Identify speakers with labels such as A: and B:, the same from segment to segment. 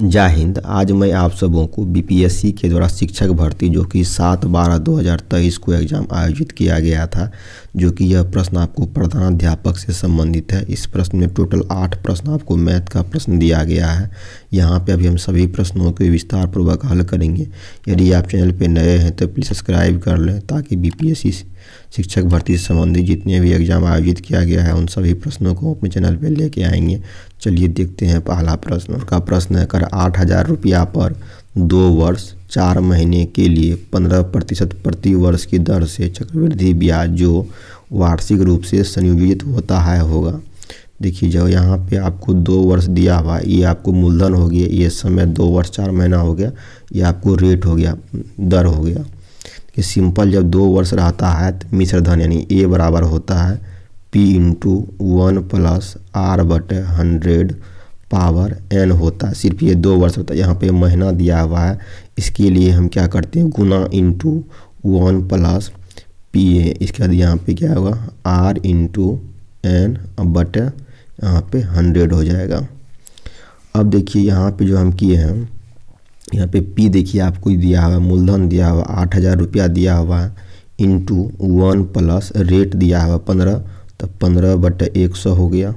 A: जय हिंद आज मैं आप सबों को बीपीएससी के द्वारा शिक्षक भर्ती जो कि सात बारह दो हज़ार तेईस को एग्ज़ाम आयोजित किया गया था जो कि यह प्रश्न आपको प्रधानाध्यापक से संबंधित है इस प्रश्न में टोटल आठ प्रश्न आपको मैथ का प्रश्न दिया गया है यहाँ पे अभी हम सभी प्रश्नों के विस्तार पूर्वक हल करेंगे यदि आप चैनल पर नए हैं तो प्लीज़ सब्सक्राइब कर लें ताकि बी शिक्षक भर्ती से संबंधित जितने भी एग्ज़ाम आयोजित किया गया है उन सभी प्रश्नों को अपने चैनल पर लेके आएंगे चलिए देखते हैं पहला प्रश्न का प्रश्न है कर आठ हज़ार रुपया पर दो वर्ष चार महीने के लिए पंद्रह प्रतिशत प्रति वर्ष की दर से चक्रवृद्धि ब्याज जो वार्षिक रूप से संयोजित होता है होगा देखिए जब यहाँ पे आपको दो वर्ष दिया हुआ ये आपको मूलधन हो गया ये समय दो वर्ष चार महीना हो गया ये आपको रेट हो गया दर हो गया ये सिंपल जब दो वर्ष रहता है तो मिश्रधन यानी ए बराबर होता है P into one plus R बट हंड्रेड पावर एन होता है सिर्फ ये दो वर्ष होता है यहाँ पे महीना दिया हुआ है इसके लिए हम क्या करते हैं गुना into one plus P A इसके बाद यहाँ पे क्या होगा आर इंटू एन बट यहाँ पे हंड्रेड हो जाएगा अब देखिए यहाँ पे जो हम किए हैं यहाँ पे पी देखिए आपको दिया हुआ मूलधन दिया हुआ आठ हज़ार रुपया दिया हुआ इंटू वन प्लस रेट दिया हुआ पंद्रह तो पंद्रह बट एक सौ हो गया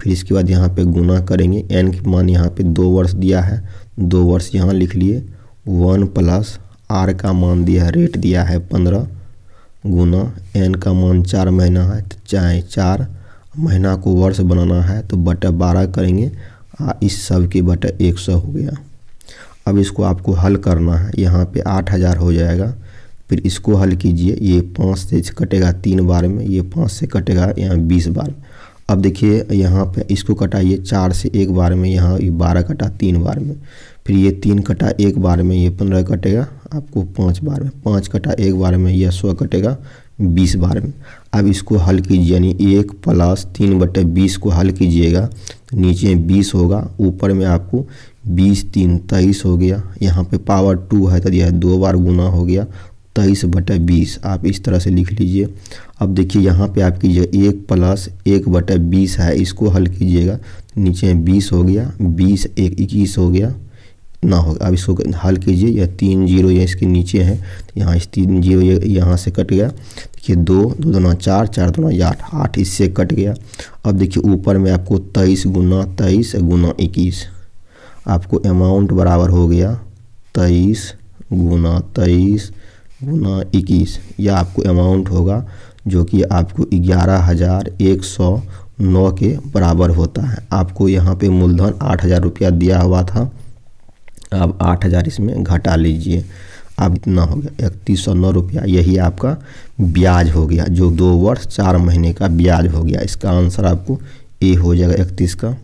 A: फिर इसके बाद यहाँ पे गुना करेंगे एन की मान यहाँ पे दो वर्ष दिया है दो वर्ष यहाँ लिख लिए वन प्लस आर का मान दिया है रेट दिया है पंद्रह गुना एन का मान चार महीना है तो चाहे चार महीना को वर्ष बनाना है तो बटा बारह करेंगे आ इस सब के बट एक सौ हो गया अब इसको आपको हल करना है यहाँ पे आठ हज़ार हो जाएगा फिर इसको हल कीजिए ये पाँच से कटेगा तीन बार में ये पाँच से कटेगा यहाँ बीस बार में अब देखिए यहाँ पे इसको कटाइए चार से एक बार में यहाँ ये बारह कटा तीन बार में फिर ये तीन कटा एक बार में ये पंद्रह कटेगा आपको पाँच बार में पाँच कटा एक बार में यह सौ कटेगा बीस बार में अब इसको हल कीजिए यानी एक प्लस तीन बटे बीस को हल कीजिएगा तो नीचे बीस होगा ऊपर में आपको बीस तीन तेईस हो गया यहाँ पे पावर टू है तो यह दो बार गुना हो गया तेईस बटे बीस आप इस तरह से लिख लीजिए अब देखिए यहाँ पे आप कीजिए एक प्लस एक बटे बीस है इसको हल कीजिएगा नीचे बीस हो गया बीस एक इक्कीस हो गया ना होगा अब इसको हल कीजिए यह तीन जीरो या इसके नीचे है तो यहाँ इस तीन जीरो ये यहाँ से कट गया देखिए दो दो दोनों चार चार दोना आठ आठ इससे कट गया अब देखिए ऊपर में आपको तेईस गुना तेईस गुना इक्कीस आपको अमाउंट बराबर हो गया तेईस गुना तेईस गुना इक्कीस यह आपको अमाउंट होगा जो कि आपको ग्यारह हज़ार एक सौ नौ के बराबर होता है आपको यहाँ पे मूलधन आठ हज़ार रुपया दिया हुआ था आप आठ हज़ार इसमें घटा लीजिए अब इतना हो गया इकतीस सौ नौ रुपया यही आपका ब्याज हो गया जो दो वर्ष चार महीने का ब्याज हो गया इसका आंसर आपको ए हो जाएगा इकतीस का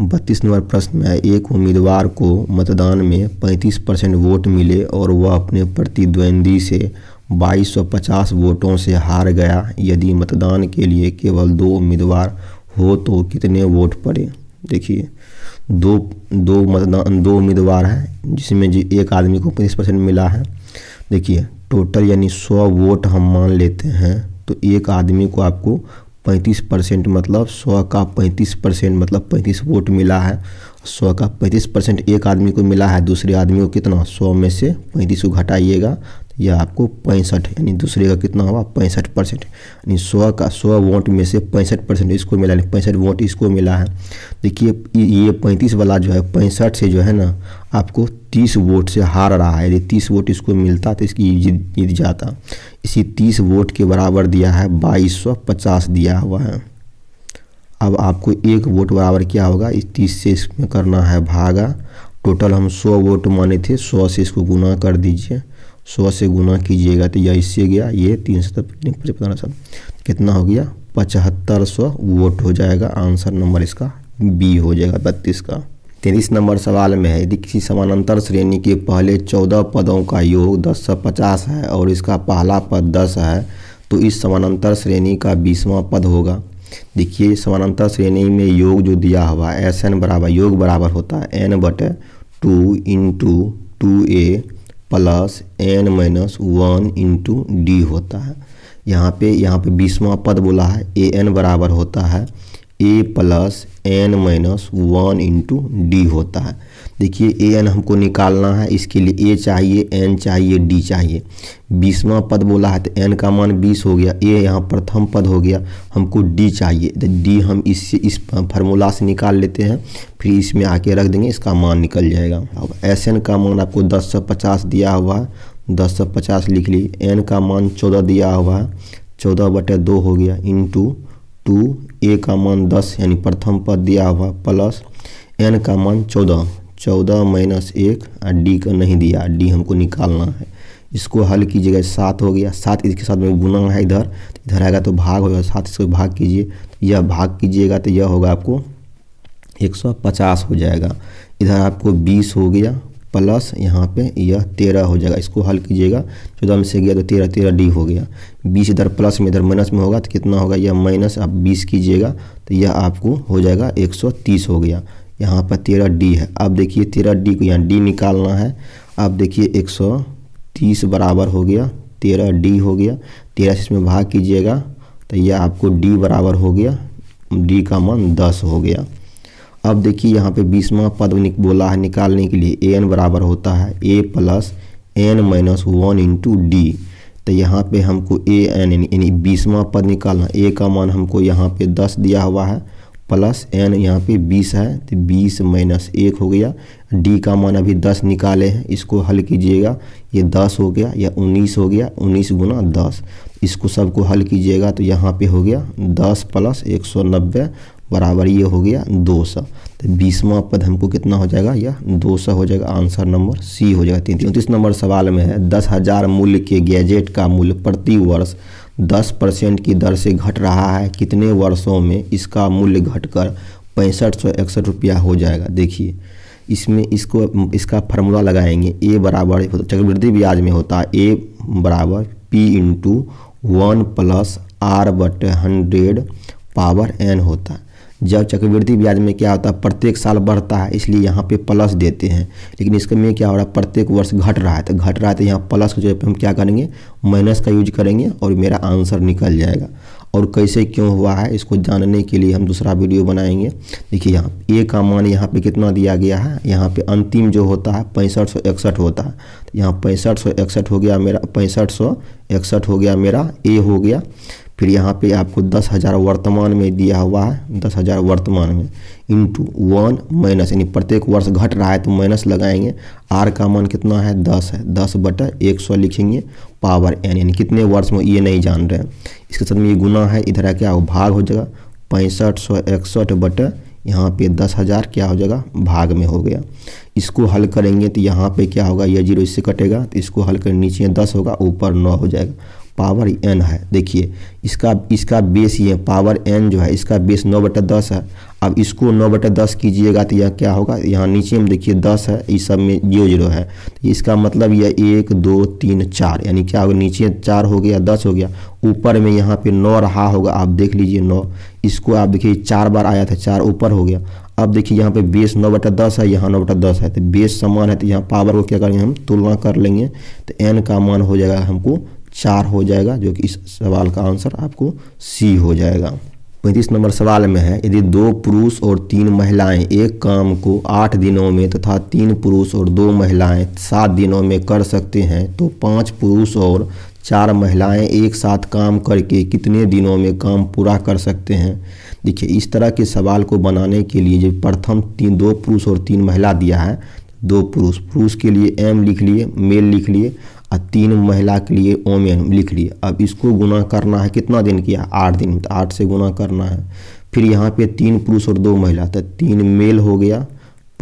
A: बत्तीस नंबर प्रश्न में एक उम्मीदवार को मतदान में पैंतीस परसेंट वोट मिले और वह अपने प्रतिद्वंदी से 2250 वोटों से हार गया यदि मतदान के लिए केवल दो उम्मीदवार हो तो कितने वोट पड़े देखिए दो दो मतदान दो उम्मीदवार हैं जिसमें जी एक आदमी को पच्चीस परसेंट मिला है देखिए टोटल यानी सौ वोट हम मान लेते हैं तो एक आदमी को आपको पैंतीस परसेंट मतलब सौ का पैंतीस परसेंट मतलब पैंतीस वोट मिला है सौ का पैंतीस परसेंट एक आदमी को मिला है दूसरे आदमी को कितना सौ में से पैंतीस को घटाइएगा यह आपको पैंसठ यानी दूसरे का कितना होगा पैंसठ परसेंट यानी सौ का सौ वोट में से पैंसठ परसेंट इसको मिला यानी पैंसठ वोट इसको मिला है देखिए ये पैंतीस वाला जो है पैंसठ से जो है ना आपको तीस वोट से हार रहा है यदि तीस वोट इसको मिलता तो इसकी जीत जाता इसी तीस वोट के बराबर दिया है बाईस सौ पचास दिया हुआ है अब आपको एक वोट बराबर क्या होगा इस तीस से इसमें करना है भागा टोटल हम सौ वोट माने थे सौ से इसको गुना कर दीजिए सौ से गुना कीजिएगा तो यह इससे गया ये तीन सौ पचपन सौ कितना हो गया पचहत्तर सौ वोट हो जाएगा आंसर नंबर इसका बी हो जाएगा बत्तीस का तेईस नंबर सवाल में है यदि किसी समानांतर श्रेणी के पहले चौदह पदों का योग दस सौ पचास है और इसका पहला पद दस है तो इस समानांतर श्रेणी का बीसवा पद होगा देखिए समानांतर श्रेणी में योग जो दिया हुआ है एस एन बराबर योग बराबर होता है एन बटे two into two A plus N minus one into D होता है यहाँ पे यहाँ पे बीसवा पद बोला है ए एन बराबर होता है A plus N minus one into D होता है देखिए ए एन हमको निकालना है इसके लिए ए चाहिए एन चाहिए डी चाहिए बीसवा पद बोला है तो एन का मान बीस हो गया ए यहाँ प्रथम पद हो गया हमको डी चाहिए तो डी हम इससे इस फार्मूला से निकाल लेते हैं फिर इसमें आके रख देंगे इसका मान निकल जाएगा अब एस एन का मान आपको दस सौ पचास दिया हुआ है दस सौ पचास लिख ली एन का मान चौदह दिया हुआ है चौदह बटे दो हो गया इंटू टू ए का मान दस यानी प्रथम पद दिया हुआ प्लस एन का मान चौदह चौदह माइनस एक और डी का नहीं दिया डी हमको निकालना है इसको हल कीजिएगा सात हो गया सात इसके साथ में गुना है इधर इधर आएगा तो भाग होगा सात इसको भाग कीजिए तो यह भाग कीजिएगा तो यह होगा आपको 150 हो जाएगा इधर आपको 20 हो गया प्लस यहाँ पे यह तेरह हो जाएगा इसको हल कीजिएगा चौदह में से गया तो तेरह तेरह डी हो गया बीस इधर प्लस में इधर माइनस में होगा तो कितना होगा यह माइनस आप बीस कीजिएगा तो यह आपको हो जाएगा एक सौ तीस हो गया यहाँ पर तेरह डी है अब देखिए तेरह डी को यहाँ डी निकालना है अब देखिए एक सौ तीस बराबर हो गया तेरह डी हो गया तेरह से इसमें भाग कीजिएगा तो यह आपको डी बराबर हो गया डी का मान दस हो गया अब देखिए यहाँ पे बीसवा पद बोला है निकालने के लिए ए एन बराबर होता है A plus N minus one into D तो यहाँ पे हमको ए एन यानी बीसवा पद निकालना ए का मान हमको यहाँ पे दस दिया हुआ है प्लस एन यहाँ पे बीस है तो बीस माइनस एक हो गया डी का मान अभी दस निकाले हैं इसको हल कीजिएगा ये दस हो गया या उन्नीस हो गया उन्नीस गुना दस इसको सबको हल कीजिएगा तो यहाँ पे हो गया दस प्लस एक सौ नब्बे बराबर ये हो गया दो सौ तो बीसवा पद हमको कितना हो जाएगा यह दो सौ हो जाएगा आंसर नंबर सी हो जाएगा तीन चौंतीस नंबर सवाल में है दस हज़ार मूल्य के गैजेट का मूल्य प्रति वर्ष दस परसेंट की दर से घट रहा है कितने वर्षों में इसका मूल्य घटकर पैंसठ सौ इकसठ रुपया हो जाएगा देखिए इसमें इसको इसका फार्मूला लगाएंगे ए बराबर चक्रवृद्धि ब्याज में होता है ए बराबर P into one plus R बट हंड्रेड पावर एन होता है जब चक्रवृद्धि ब्याज में क्या होता है प्रत्येक साल बढ़ता है इसलिए यहाँ पे प्लस देते हैं लेकिन इसके में क्या हो रहा है प्रत्येक वर्ष घट रहा है तो घट रहा है तो यहाँ प्लस के जगह पे हम क्या करेंगे माइनस का यूज करेंगे और मेरा आंसर निकल जाएगा और कैसे क्यों हुआ है इसको जानने के लिए हम दूसरा वीडियो बनाएंगे देखिए यहाँ ए का मान यहाँ पे कितना दिया गया है यहाँ पे अंतिम जो होता है पैंसठ सौ इकसठ होता है तो यहाँ पैंसठ सौ इकसठ हो गया मेरा पैंसठ सौ इकसठ हो गया मेरा ए हो गया फिर यहाँ पे आपको दस हज़ार वर्तमान में दिया हुआ है दस हज़ार वर्तमान में इंटू वन माइनस यानी प्रत्येक वर्ष घट रहा है तो माइनस लगाएंगे आर का मान कितना है दस है दस बटा एक सौ लिखेंगे पावर एन यानी कितने वर्ष में ये नहीं जान रहे हैं इसके साथ में ये गुना है इधर आके आओ भाग हो जाएगा पैंसठ सौ इकसठ बट यहाँ पे दस हज़ार क्या हो जाएगा भाग में हो गया इसको हल करेंगे तो यहाँ पे क्या होगा ये जीरो इससे कटेगा तो इसको हल कर नीचे दस होगा ऊपर नौ हो जाएगा पावर एन है देखिए इसका इसका बेस ये पावर एन जो है इसका बेस नौ बटा दस है अब इसको नौ बटे दस कीजिएगा तो यह क्या होगा यहाँ नीचे में देखिए दस है इस सब में जीरो जीरो है तो इसका मतलब यह एक दो तीन चार यानी क्या होगा नीचे चार हो गया दस हो गया ऊपर में यहाँ पे नौ रहा होगा आप देख लीजिए नौ इसको आप देखिए चार बार आया था चार ऊपर हो गया अब देखिए यहाँ पे बेस नौ बटा दस है यहाँ नौ बटा दस है तो बेस समान है तो यहाँ पावर को क्या करेंगे हम तुलना कर लेंगे तो एन का मान हो जाएगा हमको चार हो जाएगा जो कि इस सवाल का आंसर आपको सी हो जाएगा पैंतीस नंबर सवाल में है यदि दो पुरुष और तीन महिलाएं एक काम को आठ दिनों में तथा तीन पुरुष और दो महिलाएं सात दिनों में कर सकते हैं तो पांच पुरुष और चार महिलाएं एक साथ काम करके कितने दिनों में काम पूरा कर सकते हैं देखिए इस तरह के सवाल को बनाने के लिए जब प्रथम तीन दो पुरुष और तीन महिला दिया है दो पुरुष पुरुष के लिए एम लिख लिए मेल लिख लिए और तीन महिला के लिए ओमेन लिख लिए अब इसको गुना करना है कितना दिन किया आठ दिन में तो आठ से गुना करना है फिर यहाँ पे तीन पुरुष और दो महिला तो तीन मेल हो गया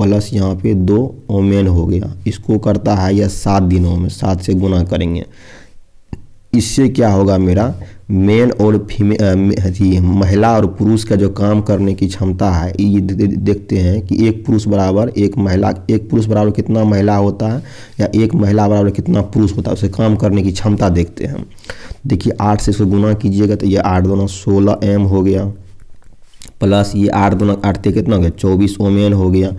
A: प्लस यहाँ पे दो ओमेन हो गया इसको करता है यह सात दिनों में सात से गुना करेंगे इससे क्या होगा मेरा मेल और फीमे महिला और पुरुष का जो काम करने की क्षमता है ये देखते हैं कि एक पुरुष बराबर एक महिला एक पुरुष बराबर कितना महिला होता है या एक महिला बराबर कितना पुरुष होता है उसे काम करने की क्षमता देखते हैं देखिए आठ से इसको गुना कीजिएगा तो ये आठ दोनों सोलह एम हो गया प्लस ये आठ दोनों आठ ते कितना हो गया चौबीस ओमेन हो गया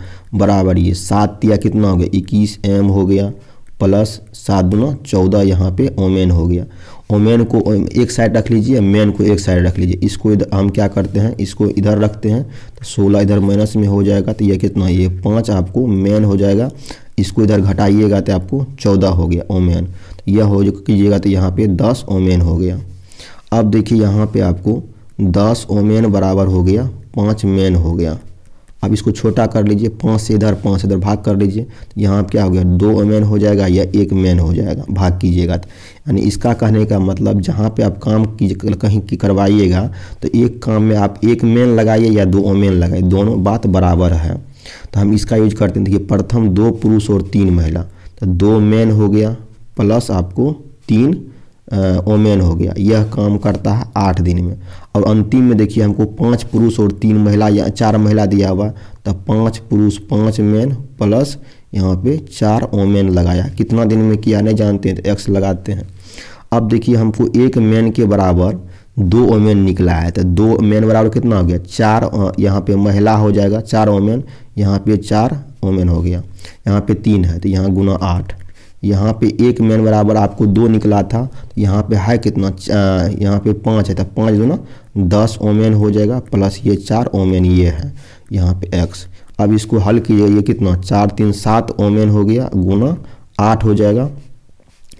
A: बराबर ये सात तिया कितना हो गया इक्कीस एम हो गया प्लस सात दोनों चौदह यहाँ पे ओमेन हो गया ओमेन को एक साइड रख लीजिए मेन को एक साइड रख लीजिए इसको इधर हम क्या करते हैं इसको इधर रखते हैं तो सोलह इधर माइनस में हो जाएगा तो ये कितना ये पाँच आपको मेन हो जाएगा इसको इधर घटाइएगा तो आपको चौदह हो गया ओमेन तो यह हो कीजिएगा तो यहाँ पे दस ओमेन हो गया अब देखिए यहाँ पे आपको दस ओमेन बराबर हो गया पाँच मेन हो गया आप इसको छोटा कर लीजिए पाँच से इधर पाँच से इधर भाग कर लीजिए तो यहाँ क्या हो गया दो मैन हो जाएगा या एक मैन हो जाएगा भाग कीजिएगा तो यानी इसका कहने का मतलब जहाँ पे आप काम कीजिए कहीं की करवाइएगा तो एक काम में आप एक मैन लगाइए या दो मैन लगाइए दोनों बात बराबर है तो हम इसका यूज करते हैं देखिए प्रथम दो पुरुष और तीन महिला तो दो मैन हो गया प्लस आपको तीन ओमेन हो गया यह काम करता है आठ दिन में और अंतिम में देखिए हमको पांच पुरुष और तीन महिला या चार महिला दिया हुआ तो पांच पुरुष पांच मैन प्लस यहाँ पे चार ओमेन लगाया कितना दिन में किया नहीं जानते हैं तो एक्स लगाते हैं अब देखिए हमको एक मैन के बराबर दो ओमेन निकला है तो दो मैन बराबर कितना हो गया चार यहाँ पे महिला हो जाएगा चार ओमेन यहाँ पे चार ओमेन हो गया यहाँ पे तीन है तो यहाँ गुना आठ यहाँ पे एक मैन बराबर आपको दो निकला था तो यहाँ पे है कितना यहाँ पे पाँच है तो पाँच दो ना दस ओमेन हो जाएगा प्लस ये चार ओमेन ये है यहाँ पे एक्स अब इसको हल किया ये कितना चार तीन सात ओमेन हो गया गुना आठ हो जाएगा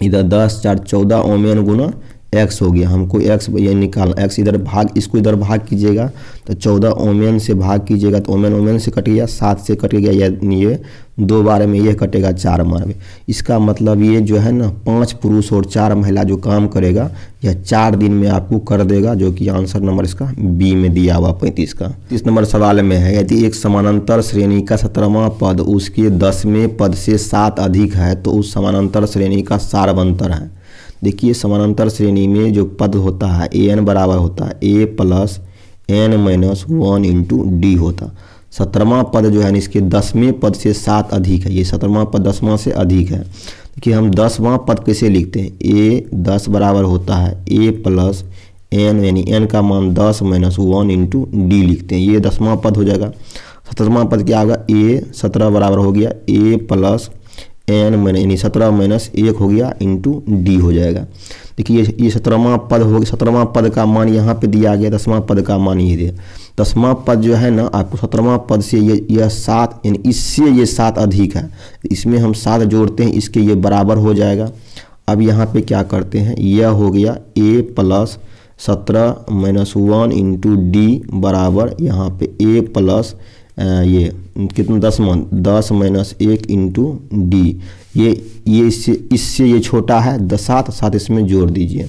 A: इधर दस चार चौदह ओमेन गुना एक्स हो गया हमको एक्स ये निकालना एक्स इधर भाग इसको इधर भाग कीजिएगा तो चौदह ओमेन से भाग कीजिएगा तो ओमेन ओमेन से कट गया सात से कट गया या ये दो बार में यह कटेगा चार बार में इसका मतलब ये जो है ना पांच पुरुष और चार महिला जो काम करेगा यह चार दिन में आपको कर देगा जो कि आंसर नंबर इसका बी में दिया हुआ पैंतीस का तीस नंबर सवाल में है यदि एक समानांतर श्रेणी का सत्रहवा पद उसके दसवें पद से सात अधिक है तो उस समानांतर श्रेणी का सार्वंतर है देखिए समानांतर श्रेणी में जो पद होता है ए एन बराबर होता है A plus N minus one into D होता सत्रहवा पद जो है इसके दसवें पद से सात अधिक है ये सत्रहवा पद दसवां से अधिक है देखिए हम दसवां पद कैसे लिखते हैं ए दस बराबर होता है ए प्लस एन यानी एन का मान दस माइनस वन इंटू डी लिखते हैं ये दसवां पद हो जाएगा सत्रहवा पद क्या होगा ए सत्रह बराबर हो गया ए प्लस एन माइनस यानी सत्रह माइनस एक हो गया इंटू डी हो जाएगा देखिए ये सत्रहवा पद हो गया सत्रहवा पद का मान यहाँ पे दिया गया दसवां पद का मान ये दिया दसवां पद जो है ना आपको सत्रहवा पद से ये यह सात यानी इससे ये सात अधिक है इसमें हम सात जोड़ते हैं इसके ये बराबर हो जाएगा अब यहाँ पे क्या करते हैं यह हो गया ए प्लस सत्रह माइनस वन इंटू डी बराबर यहाँ पे ए प्लस ये कितना दस मान दस माइनस एक इंटू डी ये ये इससे इससे ये छोटा है दस सात सात इसमें जोड़ दीजिए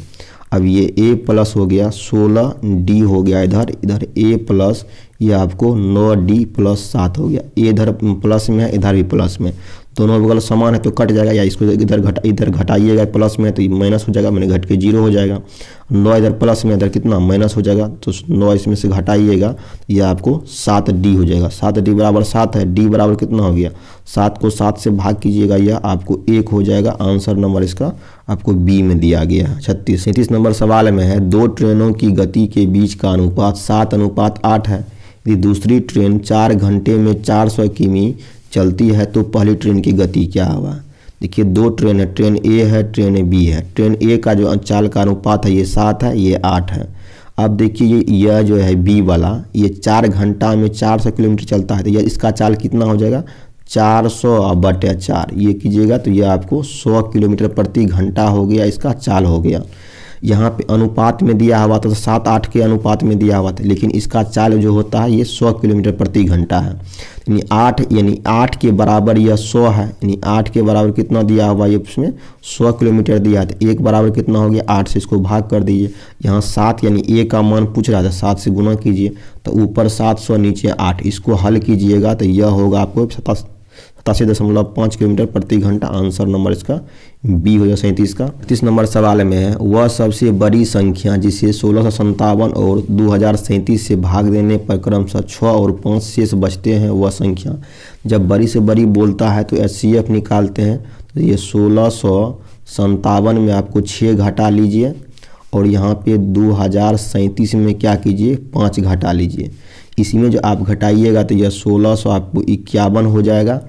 A: अब ये ए प्लस हो गया सोलह डी हो गया इधर इधर ए प्लस ये आपको नौ डी प्लस सात हो गया ए इधर प्लस में है इधर भी प्लस में दोनों बगल समान है तो कट जाएगा या इसको इधर घटा इधर घटाइएगा प्लस में तो माइनस हो जाएगा मैंने घट के जीरो हो जाएगा नौ इधर प्लस में इधर कितना माइनस हो जाएगा तो नौ इसमें से घटाइएगा ये आपको सात डी हो जाएगा सात डी बराबर सात है डी बराबर कितना हो गया सात को सात से भाग कीजिएगा यह आपको एक हो जाएगा आंसर नंबर इसका आपको बी में दिया गया है छत्तीस सैंतीस नंबर सवाल में है दो ट्रेनों की गति के बीच का अनुपात सात अनुपात आठ है यदि दूसरी ट्रेन चार घंटे में चार सौ किमी चलती है तो पहली ट्रेन की गति क्या हुआ देखिए दो ट्रेन है ट्रेन ए है ट्रेन बी है ट्रेन ए का जो चाल का अनुपात है ये सात है ये आठ है अब देखिए यह जो है बी वाला ये चार घंटा में चार सौ किलोमीटर चलता है तो यह इसका चाल कितना हो जाएगा चार सौ बटे चार ये कीजिएगा तो ये आपको सौ किलोमीटर प्रति घंटा हो गया इसका चाल हो गया यहाँ पे अनुपात में दिया हुआ था तो सात आठ के अनुपात में दिया हुआ था लेकिन इसका चाल जो होता है ये सौ किलोमीटर प्रति घंटा है यानी आठ यानी आठ के बराबर यह सौ है यानी आठ के बराबर कितना दिया हुआ ये उसमें सौ किलोमीटर दिया था एक बराबर कितना हो गया आठ से इसको भाग कर दीजिए यहाँ सात यानी ए का मान पूछ रहा था सात से गुना कीजिए तो ऊपर सात सौ नीचे आठ इसको हल कीजिएगा तो यह होगा आपको सतासी दशमलव पाँच किलोमीटर प्रति घंटा आंसर नंबर इसका बी हो जाए सैंतीस का तीस नंबर सवाल में है वह सबसे बड़ी संख्या जिसे सोलह सौ और दो हजार सैंतीस से भाग देने पर क्रमशः छः और पाँच शेष बचते हैं वह संख्या जब बड़ी से बड़ी बोलता है तो एस निकालते हैं तो ये सोलह सौ संतावन में आपको छः घटा लीजिए और यहाँ पे दो हज़ार सैंतीस में क्या कीजिए पाँच घटा लीजिए इसी में जो आप घटाइएगा तो यह सोलह सौ आपको इक्यावन हो जाएगा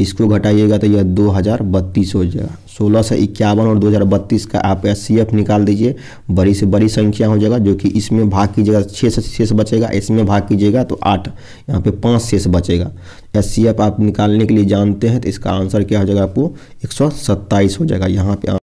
A: इसको घटाइएगा तो यह दो हज़ार बत्तीस हो जाएगा सोलह सौ इक्यावन और दो हज़ार बत्तीस का आप एस सी एफ निकाल दीजिए बड़ी से बड़ी संख्या हो जाएगा जो कि इसमें भाग कीजिएगा छः से शेष बचेगा इसमें भाग कीजिएगा तो आठ यहाँ पे पाँच शेष बचेगा एस सी एफ आप निकालने के लिए जानते हैं तो इसका आंसर क्या हो जाएगा आपको एक सौ सत्ताईस हो जाएगा यहाँ पे